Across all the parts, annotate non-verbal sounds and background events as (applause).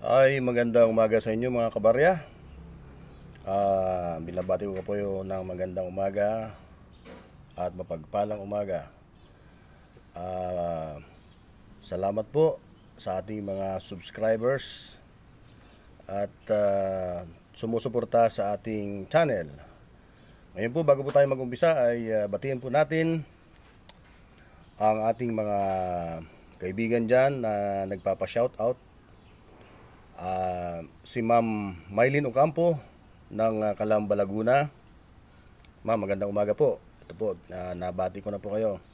Ay magandang umaga sa inyo mga kabarya uh, Binabati ko po kayo ng magandang umaga At mapagpalang umaga uh, Salamat po sa ating mga subscribers At uh, sumusuporta sa ating channel Ngayon po bago po tayo mag-umpisa ay uh, batiin po natin Ang ating mga kaibigan dyan na nagpapa-shoutout Ah, si Ma'am Maylin Ocampo ng uh, Laguna. Ma'am, magandang umaga po. Ito po, uh, nabati ko na po kayo.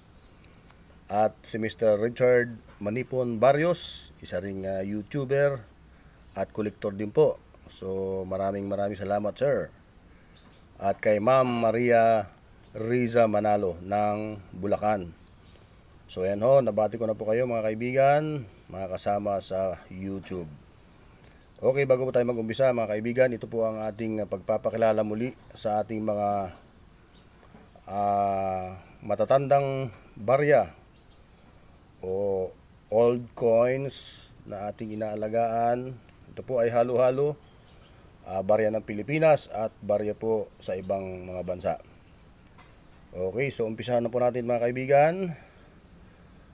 At si Mr. Richard Manipon Barrios, isa ring uh, YouTuber at kolektor din po. So maraming maraming salamat sir. At kay Ma'am Maria Riza Manalo ng Bulacan. So yan ho, nabati ko na po kayo mga kaibigan, mga kasama sa YouTube. Okay, bago po tayo mag-umbisa mga kaibigan, ito po ang ating ah, pagpapakilala muli sa ating mga uh, matatandang barya o old coins na ating inaalagaan. Ito po ay halo-halo, uh, barya ng Pilipinas at barya po sa ibang mga bansa. Okay, so umpisa na po natin mga kaibigan.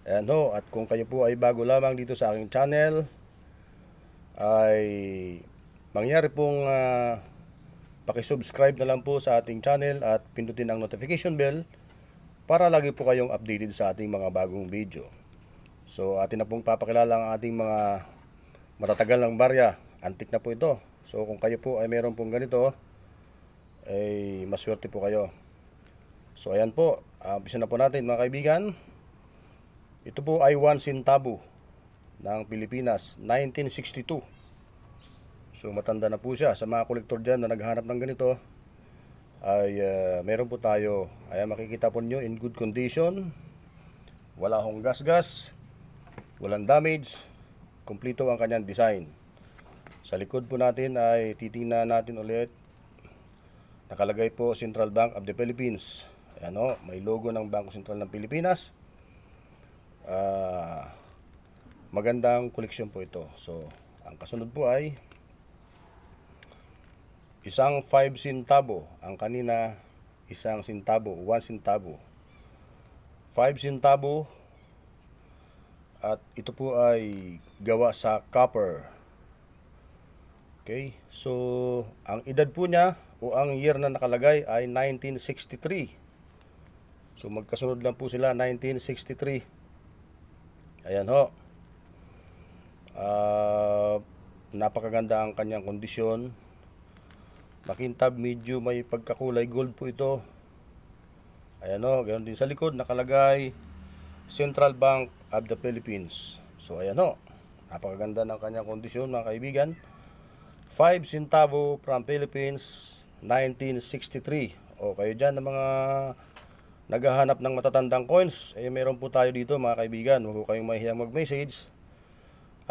Ayan ho, at kung kayo po ay bago lamang dito sa aking channel, ay mangyari pong uh, pakisubscribe na lang po sa ating channel at pindutin ang notification bell para lagi po kayong updated sa ating mga bagong video. So atin na pong papakilala ang ating mga matatagal ng barya. Antik na po ito. So kung kayo po ay meron pong ganito, ay maswerte po kayo. So ayan po, uh, umpisa na po natin mga kaibigan. Ito po ay once in taboo ng Pilipinas, 1962. So matanda na po siya. Sa mga kolektor dyan na naghahanap ng ganito, ay uh, meron po tayo. Ayan, makikita po nyo in good condition. Wala hong gas-gas. Walang damage. Kumplito ang kanyang design. Sa likod po natin ay titingnan natin ulit. Nakalagay po Central Bank of the Philippines. Ayan o, oh, may logo ng Bangko Sentral ng Pilipinas. Ah... Uh, magandang koleksyon po ito. So, ang kasunod po ay isang 5 centavo. Ang kanina isang centavo, 1 centavo. 5 centavo at ito po ay gawa sa copper. Okay? So, ang edad po niya o ang year na nakalagay ay 1963. So, magkasunod lang po sila 1963. Ayan ho. Uh, napakaganda ang kanyang kondisyon. Makintab, medyo may pagkakulay gold po ito. Ayan o, oh, ganoon din sa likod nakalagay Central Bank of the Philippines. So ayan o, oh, napakaganda ng kanyang kondisyon mga kaibigan. 5 centavo from Philippines 1963. O kayo dyan ng mga naghahanap ng matatandang coins, eh meron po tayo dito mga kaibigan. Huwag kayong mahihiyang mag-message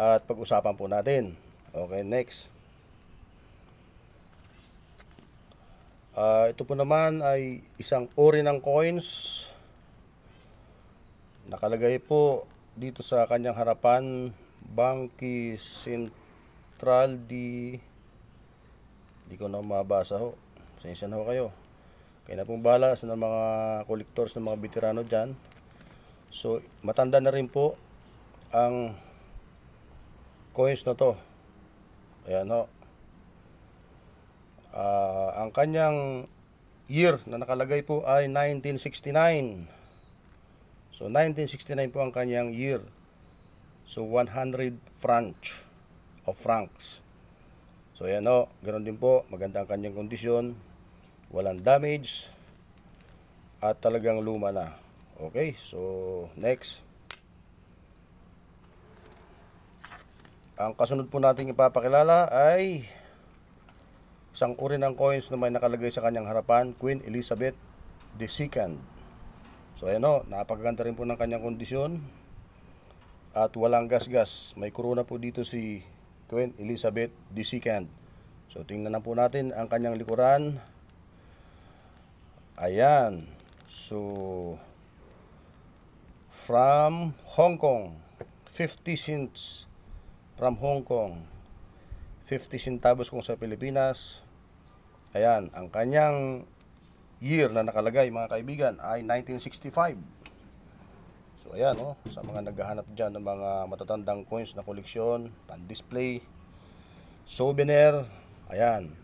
at pag-usapan po natin. Okay, next. Uh, ito po naman ay isang uri ng coins. Nakalagay po dito sa kanyang harapan, Banki Central di Hindi ko na mabasa ho. Sensya na ho kayo. Kaya na pong bala sa mga collectors ng mga veterano dyan. So, matanda na rin po ang coins na to ayan o uh, ah, ang kanyang year na nakalagay po ay 1969 so 1969 po ang kanyang year so 100 franc of francs so ayan o ganoon din po maganda ang kanyang kondisyon walang damage at talagang luma na okay so next Ang kasunod po nating ipapakilala ay isang uri ng coins na may nakalagay sa kanyang harapan, Queen Elizabeth II. So ayan o, napakaganda rin po ng kanyang kondisyon. At walang gasgas. May corona po dito si Queen Elizabeth II. So tingnan na po natin ang kanyang likuran. Ayan. So from Hong Kong, 50 cents from Hong Kong. 50 centavos kung sa Pilipinas. Ayan, ang kanyang year na nakalagay mga kaibigan ay 1965. So ayan oh, sa mga naghahanap diyan ng mga matatandang coins na koleksyon, pan-display, souvenir, ayan.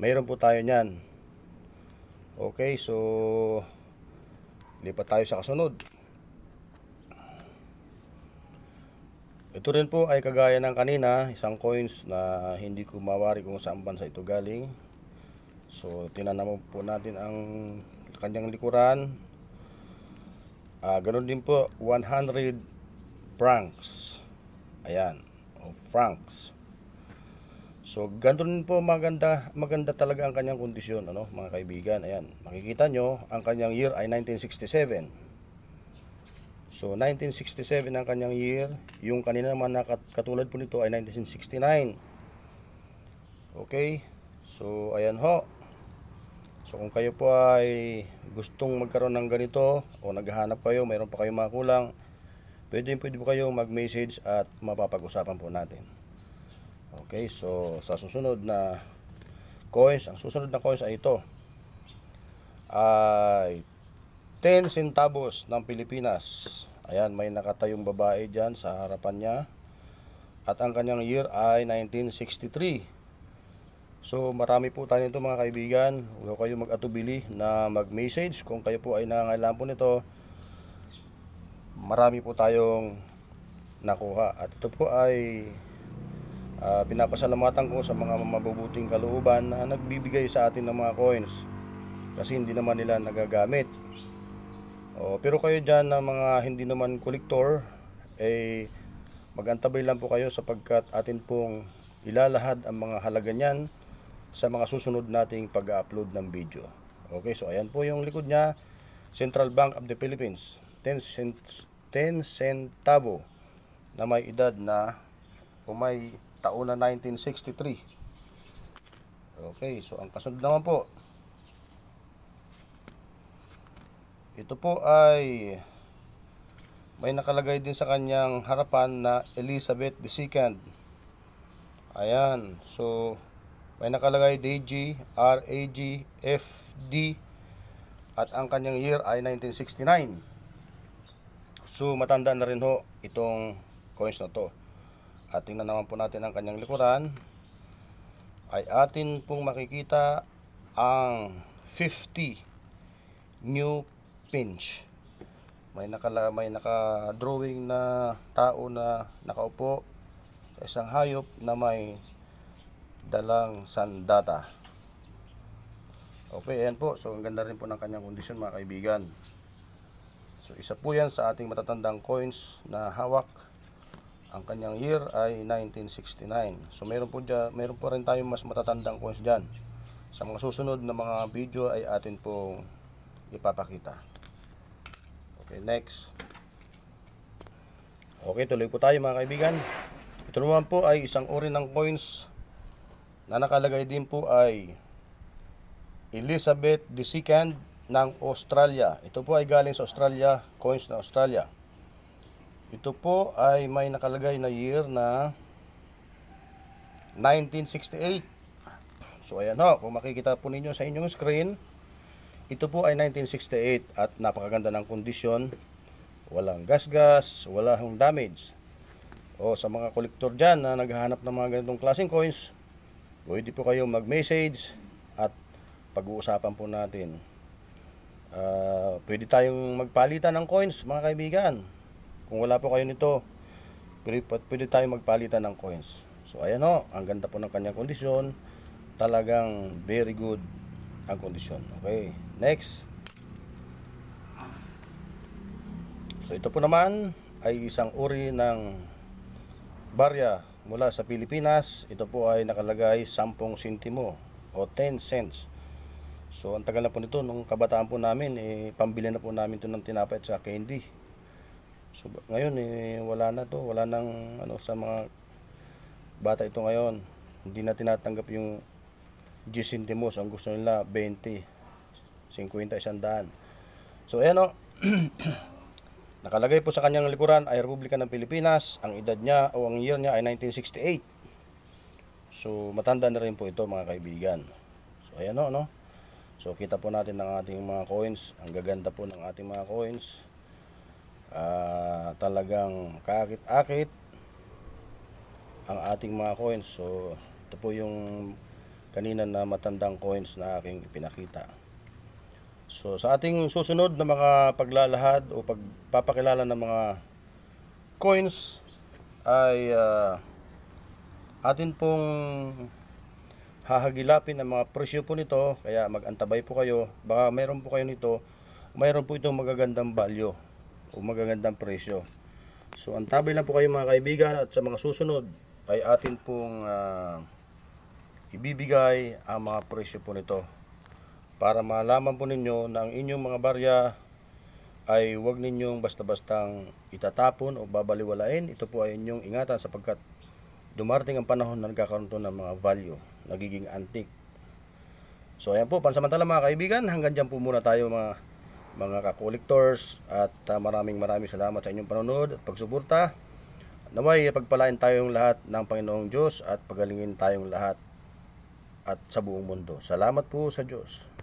Mayroon po tayo niyan. Okay, so lipat tayo sa kasunod. Ito rin po ay kagaya ng kanina, isang coins na hindi ko mawari kung saan bansa ito galing. So, tinanaman po natin ang kanyang likuran. Uh, ganun din po, 100 francs. Ayan, o francs. So, ganun din po maganda, maganda talaga ang kanyang kondisyon, ano, mga kaibigan. Ayan, makikita nyo, ang kanyang year ay 1967. So 1967 ang kanyang year. Yung kanina naman na katulad po nito ay 1969. Okay. So ayan ho. So kung kayo po ay gustong magkaroon ng ganito o naghahanap kayo, mayroon pa kayong mga kulang, pwede, pwede po kayo mag-message at mapapag-usapan po natin. Okay, so sa susunod na coins, ang susunod na coins ay ito. Ay 10 centavos ng Pilipinas. Ayan, may nakatayong babae dyan sa harapan niya. At ang kanyang year ay 1963. So marami po tayo nito mga kaibigan. Huwag kayo mag-atubili na mag-message. Kung kayo po ay nangangailangan po nito, marami po tayong nakuha. At ito po ay uh, pinapasalamatan ko sa mga mabubuting kalooban na nagbibigay sa atin ng mga coins. Kasi hindi naman nila nagagamit. O, oh, pero kayo dyan na mga hindi naman kolektor, ay eh, magantabay lang po kayo sapagkat atin pong ilalahad ang mga halaga niyan sa mga susunod nating pag-upload ng video. Okay, so ayan po yung likod niya, Central Bank of the Philippines, 10 cents 10 centavo na may edad na o may taon na 1963. Okay, so ang kasunod naman po, Ito po ay may nakalagay din sa kanyang harapan na Elizabeth II. Ayan. So, may nakalagay DG, RAG, FD at ang kanyang year ay 1969. So, matanda na rin ho itong coins na to. At tingnan naman po natin ang kanyang likuran. Ay atin pong makikita ang 50 new pinch may nakala may naka drawing na tao na nakaupo isang hayop na may dalang sandata okay ayan po so ang ganda rin po ng kanyang kondisyon mga kaibigan so isa po yan sa ating matatandang coins na hawak ang kanyang year ay 1969 so meron po, dyan, meron po rin tayong mas matatandang coins dyan sa mga susunod na mga video ay atin pong ipapakita Okay, next. Okay, tuloy po tayo mga kaibigan. Ito naman po ay isang uri ng coins na nakalagay din po ay Elizabeth II ng Australia. Ito po ay galing sa Australia, coins na Australia. Ito po ay may nakalagay na year na 1968. So ayan ho, kung makikita po ninyo sa inyong screen, ito po ay 1968 at napakaganda ng kondisyon. Walang gasgas, -gas, wala hong damage. O sa mga kolektor dyan na naghahanap ng mga ganitong klaseng coins, pwede po kayong mag-message at pag-uusapan po natin. Uh, pwede tayong magpalitan ng coins mga kaibigan. Kung wala po kayo nito, pwede, pwede tayong magpalitan ng coins. So ayan o, ang ganda po ng kanyang kondisyon. Talagang very good ang kondisyon. Okay. Next. So ito po naman ay isang uri ng barya mula sa Pilipinas. Ito po ay nakalagay 10 sentimo o 10 cents. So ang tagal na po nito nung kabataan po namin eh pambili na po namin ito ng tinapay at sa candy. So ngayon eh wala na to, wala nang ano sa mga bata ito ngayon. Hindi na tinatanggap yung 10 centimos, ang gusto nila 20 50 isang daan. So ayan o. Oh. (clears throat) Nakalagay po sa kanyang likuran ay Republika ng Pilipinas. Ang edad niya o ang year niya ay 1968. So matanda na rin po ito mga kaibigan. So ayan o oh, no. So kita po natin ng ating mga coins. Ang gaganda po ng ating mga coins. Uh, talagang kakit-akit ang ating mga coins. So ito po yung kanina na matandang coins na aking pinakita. So sa ating susunod na mga paglalahad o pagpapakilala ng mga coins ay uh, atin pong hahagilapin ang mga presyo po nito kaya magantabay po kayo baka mayroon po kayo nito mayroon po itong magagandang value o magagandang presyo so antabay lang po kayo mga kaibigan at sa mga susunod ay atin pong uh, ibibigay ang mga presyo po nito para malaman po ninyo na ang inyong mga barya ay huwag ninyong basta-bastang itatapon o babaliwalain. Ito po ay inyong ingatan sapagkat dumarating ang panahon na nagkakaroon to ng mga value, nagiging antique. So ayan po, pansamantala mga kaibigan, hanggang dyan po muna tayo mga mga ka-collectors at uh, maraming maraming salamat sa inyong panonood at pagsuporta. Naway pagpalain tayong lahat ng Panginoong Diyos at pagalingin tayong lahat at sa buong mundo. Salamat po sa Diyos.